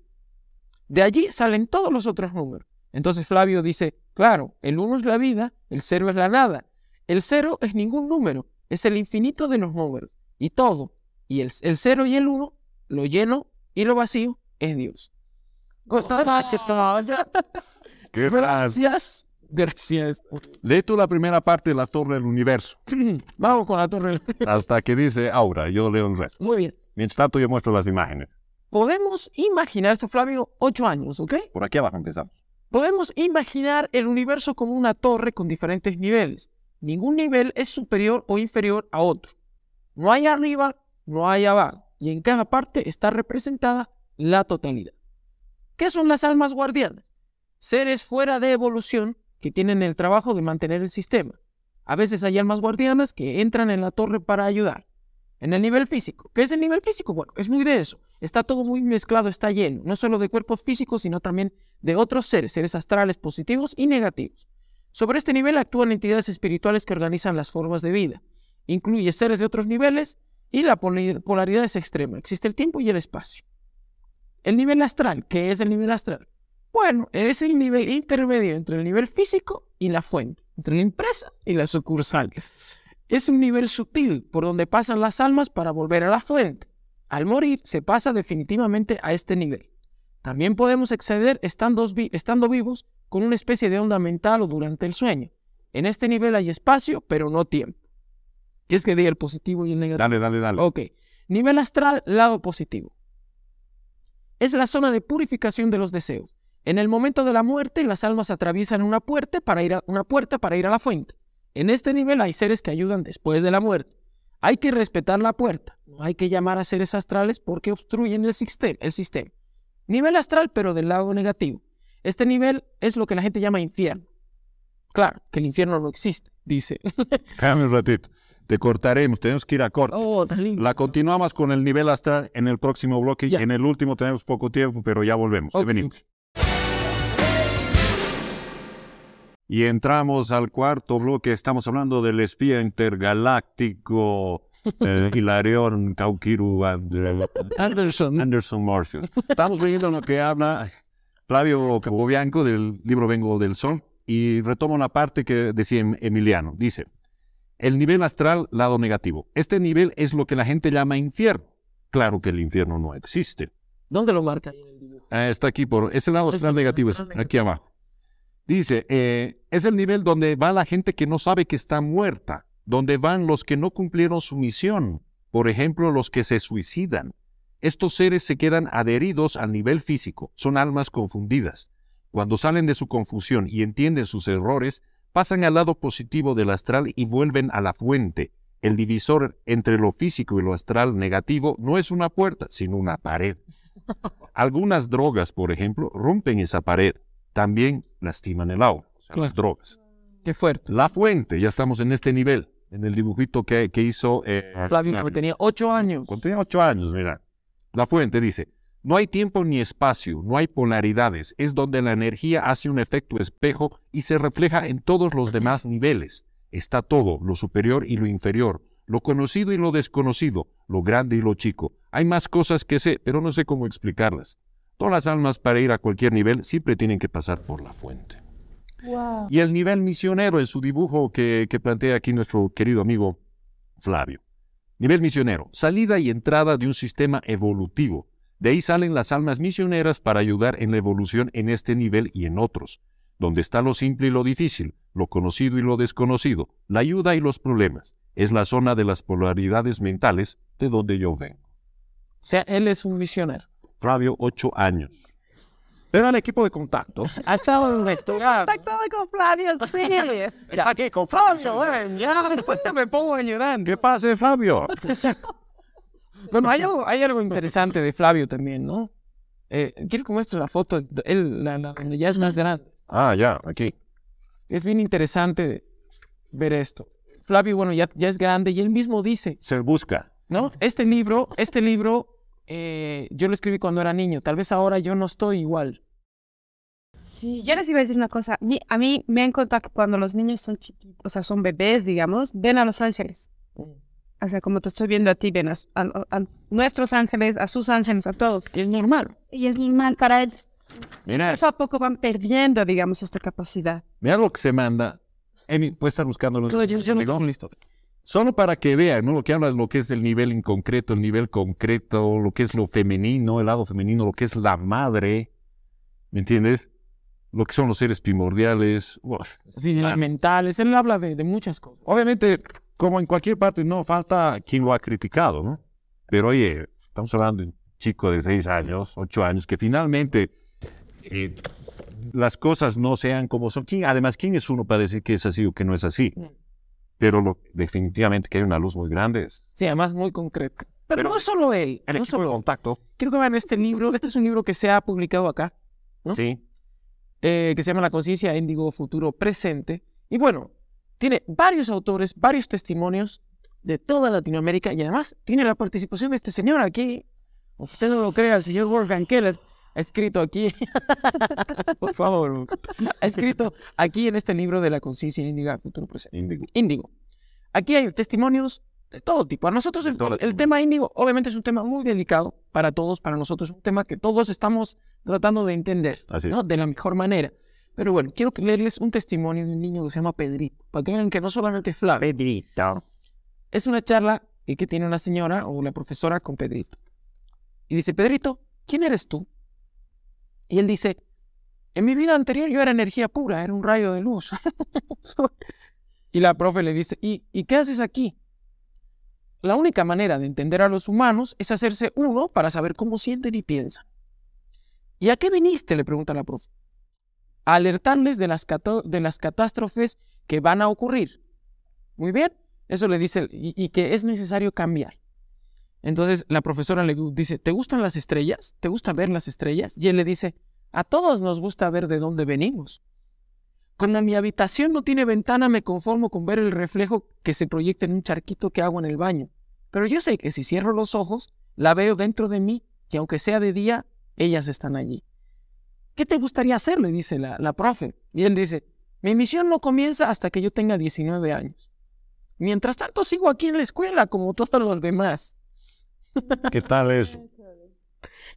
Speaker 1: De allí salen todos los otros números. Entonces Flavio dice, claro, el uno es la vida, el cero es la nada. El cero es ningún número, es el infinito de los números y todo. Y el cero y el uno, lo lleno y lo vacío, es Dios. Qué
Speaker 2: gracias. Gracias. Lee tú la primera parte de la Torre del Universo. Vamos con la Torre del Universo. Hasta que dice Aura, yo leo el resto. Muy bien. Mientras tanto, yo muestro las imágenes.
Speaker 1: Podemos imaginar, esto Flavio, ocho años, ¿ok? Por aquí abajo empezamos. Podemos imaginar el universo como una torre con diferentes niveles. Ningún nivel es superior o inferior a otro. No hay arriba, no hay abajo. Y en cada parte está representada la totalidad. ¿Qué son las almas guardianas? Seres fuera de evolución que tienen el trabajo de mantener el sistema. A veces hay almas guardianas que entran en la torre para ayudar. En el nivel físico. ¿Qué es el nivel físico? Bueno, es muy de eso. Está todo muy mezclado, está lleno. No solo de cuerpos físicos, sino también de otros seres, seres astrales positivos y negativos. Sobre este nivel actúan entidades espirituales que organizan las formas de vida. Incluye seres de otros niveles y la polaridad es extrema. Existe el tiempo y el espacio. El nivel astral. ¿Qué es el nivel astral? Bueno, es el nivel intermedio entre el nivel físico y la fuente, entre la empresa y la sucursal. Es un nivel sutil por donde pasan las almas para volver a la fuente. Al morir se pasa definitivamente a este nivel. También podemos exceder estando, vivos con una especie de onda mental o durante el sueño. En este nivel hay espacio, pero no tiempo. ¿Quieres que diga el positivo y el negativo? Dale, dale, dale. Ok. Nivel astral, lado positivo. Es la zona de purificación de los deseos. En el momento de la muerte, las almas atraviesan una puerta para ir a, una puerta para ir a la fuente. En este nivel hay seres que ayudan después de la muerte. Hay que respetar la puerta, no hay que llamar a seres astrales porque obstruyen el sistema, el sistema. Nivel astral, pero del lado negativo. Este nivel es lo que la gente llama infierno. Claro, que el infierno no existe, dice.
Speaker 2: Cállame un ratito. Te cortaremos, tenemos que ir a corte. Oh, la continuamos con el nivel astral en el próximo bloque. En el último tenemos poco tiempo, pero ya volvemos. Venimos. Y entramos al cuarto bloque, estamos hablando del espía intergaláctico eh, Hilarión Anderson. Anderson Marcius. Estamos viendo lo que habla Flavio Cabobianco del libro Vengo del Sol y retomo una parte que decía em-, Emiliano. Dice, el nivel astral, lado negativo. Este nivel es lo que la gente llama infierno. Claro que el infierno no existe. ¿Dónde lo marca? Ah, está aquí por ese lado astral negativo, aquí abajo. Dice, eh, es el nivel donde va la gente que no sabe que está muerta, donde van los que no cumplieron su misión, por ejemplo, los que se suicidan. Estos seres se quedan adheridos al nivel físico, son almas confundidas. Cuando salen de su confusión y entienden sus errores, pasan al lado positivo del astral y vuelven a la fuente. El divisor entre lo físico y lo astral negativo no es una puerta, sino una pared. Algunas drogas, por ejemplo, rompen esa pared también lastiman el agua, las drogas. Qué fuerte. La fuente, ya estamos en este nivel, en el dibujito que, hizo... Eh, Flavio, cuando tenía ocho años. Cuando tenía ocho años, mira. La fuente dice, no hay tiempo ni espacio, no hay polaridades, es donde la energía hace un efecto espejo y se refleja en todos los demás niveles. Está todo, lo superior y lo inferior, lo conocido y lo desconocido, lo grande y lo chico. Hay más cosas que sé, pero no sé cómo explicarlas. Todas las almas para ir a cualquier nivel siempre tienen que pasar por la fuente. Y el nivel misionero en su dibujo que, que plantea aquí nuestro querido amigo Flavio. Nivel misionero, salida y entrada de un sistema evolutivo. De ahí salen las almas misioneras para ayudar en la evolución en este nivel y en otros, donde está lo simple y lo difícil, lo conocido y lo desconocido, la ayuda y los problemas. Es la zona de las polaridades mentales de donde yo
Speaker 1: vengo. O sea, él es un misionero.
Speaker 2: Flavio, ocho años. Era el equipo de contacto. Ha estado en
Speaker 1: Contacto
Speaker 3: con Flavio, sí. Está
Speaker 1: aquí con Flavio, ya después me pongo a llorar. ¿Qué pasa, Flavio? bueno, hay algo, hay algo interesante de Flavio también, ¿no? Eh, quiero que muestre la foto, él, ya es más grande. Ah, ya, aquí. Es bien interesante ver esto. Flavio, bueno, ya, ya es grande y él mismo dice. Se busca. ¿No? Este libro, este libro eh, yo lo escribí cuando era niño, tal vez ahora yo no estoy igual.
Speaker 3: Sí, yo les iba a decir una cosa, a mí me han contado que cuando los niños son chiquitos, o sea, son bebés, digamos, ven a los ángeles. Mm. O sea, como te estoy viendo a ti, ven a, nuestros ángeles, a sus ángeles, a todos. Y es normal. Y es normal para ellos. Mira. Eso a poco van perdiendo, digamos, esta capacidad.
Speaker 2: Mira lo que se manda. Emi, puedes estar buscándolo.
Speaker 1: Yo, yo, listo.
Speaker 2: Solo para que vean ¿no? lo que habla, lo que es el nivel concreto, el nivel concreto, lo que es lo femenino, el lado femenino, lo que es la madre, ¿me entiendes? Lo que son los seres primordiales. Uf,
Speaker 1: sí, mentales, él habla de, muchas cosas. Obviamente, como en cualquier
Speaker 2: parte, no falta quien lo ha criticado, ¿no? Pero oye, estamos hablando de un chico de seis años, ocho años, que finalmente eh, las cosas no sean como son. además, ¿quién es uno para decir que es así o que no es así? Mm pero lo, definitivamente que hay una luz muy grande. Sí,
Speaker 1: además muy concreta. Pero, no es solo él. El no solo. de contacto. Quiero que vean este libro. Este es un libro que se ha publicado acá, ¿no? Sí. Eh, que se llama La conciencia índigo futuro presente. Y bueno, tiene varios autores, varios testimonios de toda Latinoamérica y además tiene la participación de este señor aquí. Usted no lo crea, el señor Wolfgang Keller, escrito aquí, por favor, escrito aquí en este libro de la conciencia índiga futuro presente. Índigo. Aquí hay testimonios de todo tipo. A nosotros el, tema índigo obviamente es un tema muy delicado para todos, para nosotros un tema que todos estamos tratando de entender de la mejor manera. Pero bueno, quiero leerles un testimonio de un niño que se llama Pedrito, para que vean que no solamente es Flavio. Pedrito. Es una charla que tiene una señora o una profesora con Pedrito. Y dice, Pedrito, ¿quién eres tú? Y él dice, en mi vida anterior yo era energía pura, era un rayo de luz. y la profe le dice, ¿Y, qué haces aquí? La única manera de entender a los humanos es hacerse uno para saber cómo sienten y piensan. ¿Y a qué viniste? le pregunta la profe. A alertarles de las, catástrofes que van a ocurrir. Muy bien, eso le dice, y que es necesario cambiar. Entonces la profesora le dice, ¿te gustan las estrellas? ¿Te gusta ver las estrellas? Y él le dice, a todos nos gusta ver de dónde venimos. Cuando mi habitación no tiene ventana me conformo con ver el reflejo que se proyecta en un charquito que hago en el baño. Pero yo sé que si cierro los ojos, la veo dentro de mí y aunque sea de día, ellas están allí. ¿Qué te gustaría hacer? le dice la, la profe. Y él dice, mi misión no comienza hasta que yo tenga 19 años. Mientras tanto sigo aquí en la escuela como todos los demás.
Speaker 2: ¿Qué tal eso?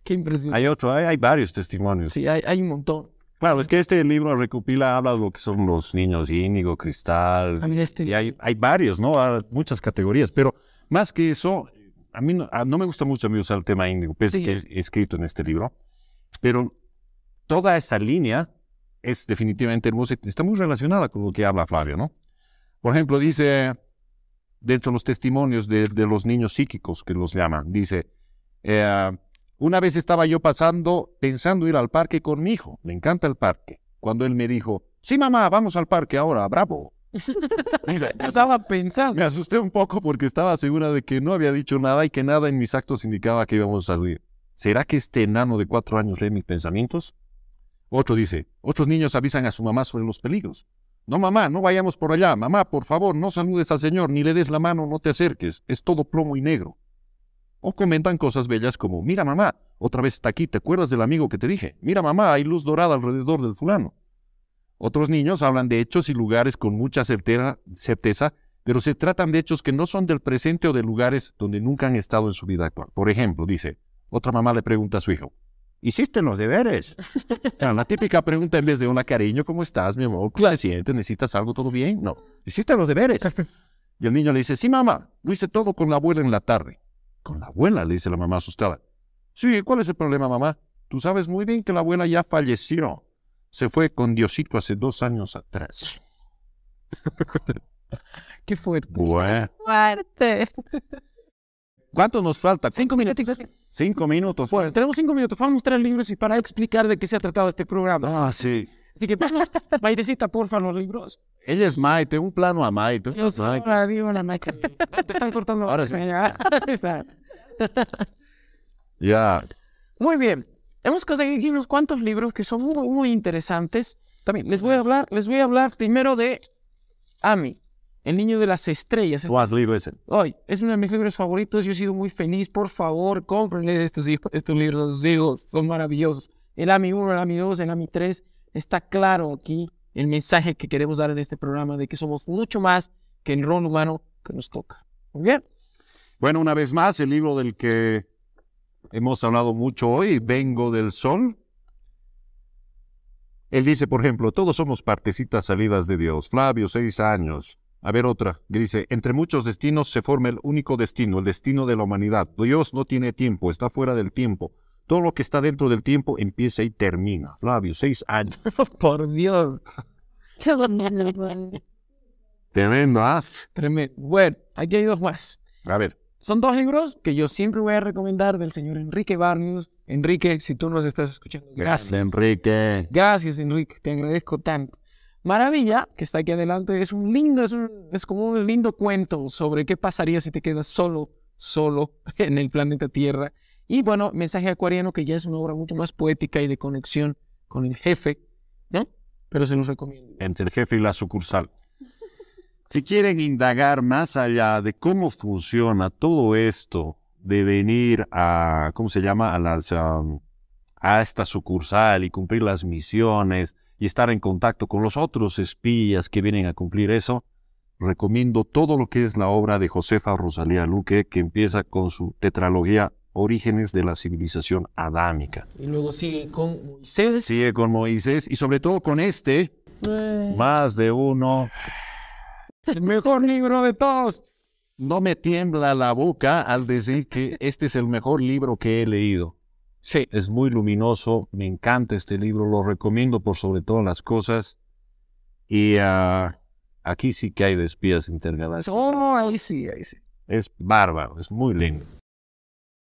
Speaker 1: Qué impresionante. Hay
Speaker 2: otro, hay, varios testimonios. Sí, hay, un montón. Claro, es que este libro recopila, habla de lo que son los niños índigo, cristal. Ah, este y hay, varios, ¿no? Hay ah, muchas categorías. Pero más que eso, a mí ah, no, me gusta mucho a mí usar el tema índigo, pese que es escrito en este libro. Pero toda esa línea es definitivamente hermosa. Está muy relacionada con lo que habla Flavio, ¿no? Por ejemplo, dice, de los testimonios de, los niños psíquicos que los llaman. Dice, eh, una vez estaba yo pasando, pensando ir al parque con mi hijo, le encanta el parque, cuando él me dijo, sí mamá, vamos al parque ahora, bravo. estaba pensando. Me asusté un poco porque estaba segura de que no había dicho nada y que nada en mis actos indicaba que íbamos a salir. ¿Será que este enano de cuatro años lee mis pensamientos? Otro dice, otros niños avisan a su mamá sobre los peligros. No, mamá, no vayamos por allá. Mamá, por favor, no saludes al Señor, ni le des la mano, no te acerques. Es todo plomo y negro. O comentan cosas bellas como, mira mamá, otra vez está aquí, ¿te acuerdas del amigo que te dije? Mira mamá, hay luz dorada alrededor del fulano. Otros niños hablan de hechos y lugares con mucha certeza, pero se tratan de hechos que no son del presente o de lugares donde nunca han estado en su vida actual. Por ejemplo, dice, otra mamá le pregunta a su hijo, ¿Hiciste los deberes? Ah, la típica pregunta en vez de una cariño, ¿cómo estás, mi amor? ¿Cómo ¿Necesitas algo? ¿Todo bien? No. ¿Hiciste los deberes? Y el niño le dice, sí, mamá, lo hice todo con la abuela en la tarde. Con la abuela, le dice la mamá asustada. Sí, ¿cuál es el problema, mamá? Tú sabes muy bien que la abuela ya falleció. Se fue con Diosito hace dos años atrás. Qué fuerte. Qué
Speaker 3: fuerte.
Speaker 1: ¿Cuánto nos falta? Cinco minutos. Cinco minutos. Bueno, pues. tenemos cinco minutos. para mostrar el libros y para explicar de qué se ha tratado este programa. Ah, sí. Así que, Maitecita, porfa, los libros.
Speaker 2: Ella es Maite, un plano a Maite. Yo soy
Speaker 1: Maite. digo la Maite. Te están cortando. Ahora sí. Ya. Muy bien. Hemos conseguido unos cuantos libros que son muy, muy interesantes. También les voy a hablar, les voy a hablar primero de Ami. El niño de las estrellas. ¿Cuál libro este es ese. es uno de mis libros favoritos. Yo he sido muy feliz. Por favor, cómprenles estos, estos libros a sus hijos. Son maravillosos. El AMI 1, el AMI 2, el AMI 3. Está claro aquí el mensaje que queremos dar en este programa de que somos mucho más que el ron humano que nos toca. Muy bien.
Speaker 2: Bueno, una vez más, el libro del que hemos hablado mucho hoy, Vengo del Sol. Él dice, por ejemplo, todos somos partecitas salidas de Dios. Flavio, seis años. A ver otra, dice, entre muchos destinos se forma el único destino, el destino de la humanidad. Dios no tiene tiempo, está fuera del tiempo. Todo lo que está dentro del tiempo empieza y termina. Flavio, seis años. Por Dios.
Speaker 1: Tremendo, ¿ah? Tremendo. Bueno, aquí hay dos más. A ver. Son dos libros que yo siempre voy a recomendar del señor Enrique Barrios. Enrique, si tú nos estás escuchando, gracias.
Speaker 2: Gracias, Enrique.
Speaker 1: Gracias, Enrique. Te agradezco tanto. Maravilla, que está aquí adelante, es un lindo, es, es como un lindo cuento sobre qué pasaría si te quedas solo, solo en el planeta Tierra. Y bueno, Mensaje Acuariano, que ya es una obra mucho más poética y de conexión con el jefe, ¿no? Pero se los recomiendo.
Speaker 2: Entre el jefe y la sucursal. Si quieren indagar más allá de cómo funciona todo esto de venir a, ¿cómo se llama? A, las, um, a esta sucursal y cumplir las misiones, y estar en contacto con los otros espías que vienen a cumplir eso, recomiendo todo lo que es la obra de Josefa Rosalía Luque, que empieza con su tetralogía Orígenes de la civilización adámica.
Speaker 1: Y luego sigue con
Speaker 2: Moisés. Sigue con Moisés y sobre todo con este, más de uno.
Speaker 1: El mejor libro de todos.
Speaker 2: No me tiembla la boca al decir que este es el mejor libro que he leído. Sí. Es muy luminoso, me encanta este libro, lo recomiendo por sobre todas las cosas. Y ah, aquí sí que hay de espías Oh, ahí sí, ahí sí.
Speaker 1: Es bárbaro, es muy lindo.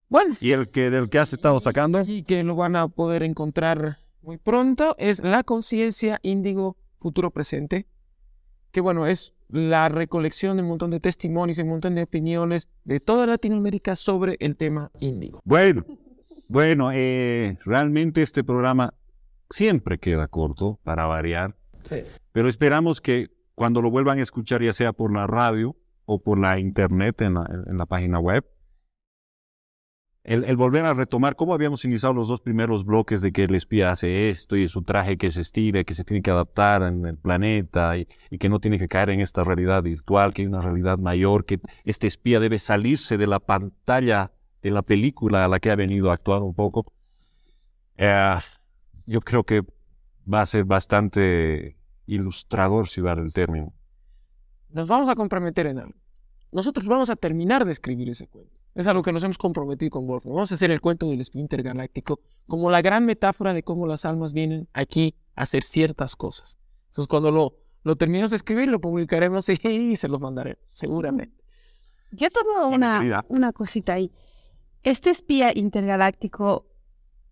Speaker 1: Bueno. ¿Y el que del que has estado sacando? Y que lo van a poder encontrar muy pronto es La conciencia índigo futuro presente. Que bueno, es la recolección de un montón de testimonios, y un montón de opiniones de toda Latinoamérica sobre el tema
Speaker 2: índigo. Bueno, bueno, eh, realmente este programa siempre queda corto para variar. Sí. Pero esperamos que cuando lo vuelvan a escuchar, ya sea por la radio o por la internet en la, página web, el, volver a retomar cómo habíamos iniciado los dos primeros bloques de que el espía hace esto y su traje que se estira, que se tiene que adaptar en el planeta y, y, que no tiene que caer en esta realidad virtual, que hay una realidad mayor, que este espía debe salirse de la pantalla de la película a la que ha venido a actuar un poco, eh, yo creo que va a ser bastante ilustrador, si vale el término.
Speaker 1: Nos vamos a comprometer en algo. Nosotros vamos a terminar de escribir ese cuento. Es algo que nos hemos comprometido con Wolf. Vamos a hacer el cuento del espíritu Galáctico como la gran metáfora de cómo las almas vienen aquí a hacer ciertas cosas. Entonces, cuando lo, lo terminemos de escribir, lo publicaremos y, y se los mandaré, seguramente.
Speaker 3: Yo tengo una, una cosita ahí. Este espía intergaláctico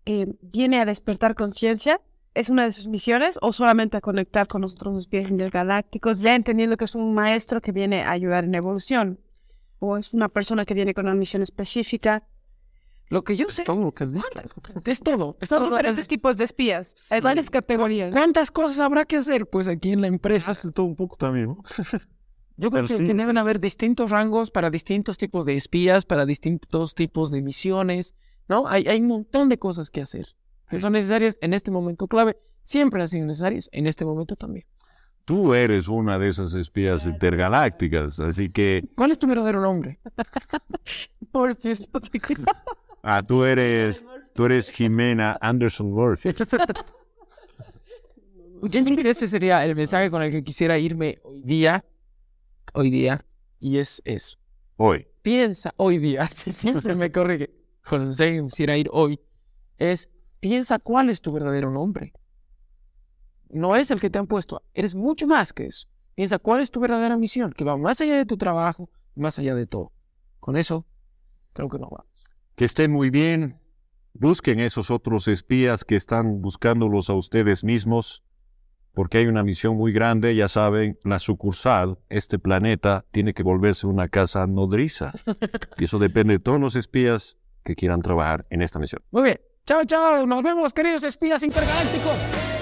Speaker 3: eh, viene a despertar conciencia, es una de sus misiones, o solamente a conectar con los otros espías intergalácticos, ya entendiendo que es un maestro que viene a ayudar en evolución, o es una persona que viene con una misión específica. Lo que yo sé. Todo, lo que es todo. Es Son diferentes tipos de espías. Hay varias categorías. ¿Cuántas cosas habrá que hacer? Pues
Speaker 1: aquí en la empresa. Hace ah, todo un poco también. ¿no? Yo creo que, deben haber distintos rangos para distintos tipos de espías, para distintos tipos de misiones, ¿no? Hay, hay un montón de cosas que hacer que son necesarias en este momento clave. Siempre han sido necesarias, en este momento también.
Speaker 2: Tú eres una de esas espías intergalácticas, así que...
Speaker 1: ¿Cuál es tu verdadero nombre? Morpheus.
Speaker 2: ah, tú eres, tú eres Jimena Anderson Morpheus.
Speaker 1: ese sería el mensaje con el que quisiera irme hoy día hoy día y es eso. Hoy. Piensa hoy día, siempre me corrige, con que quisiera ir hoy, es piensa cuál es tu verdadero nombre. No es el que te han puesto, eres mucho más que eso. Piensa cuál es tu verdadera misión, que va más allá de tu trabajo, más allá de todo. Con eso, creo que nos vamos.
Speaker 2: Que estén muy bien. Busquen esos otros espías que están buscándolos a ustedes mismos porque hay una misión muy grande, ya saben, la sucursal, este planeta, tiene que volverse una casa nodriza. Y eso depende de todos los espías que quieran trabajar en esta misión.
Speaker 1: Muy bien. Chao, chao. Nos vemos, queridos espías intergalácticos.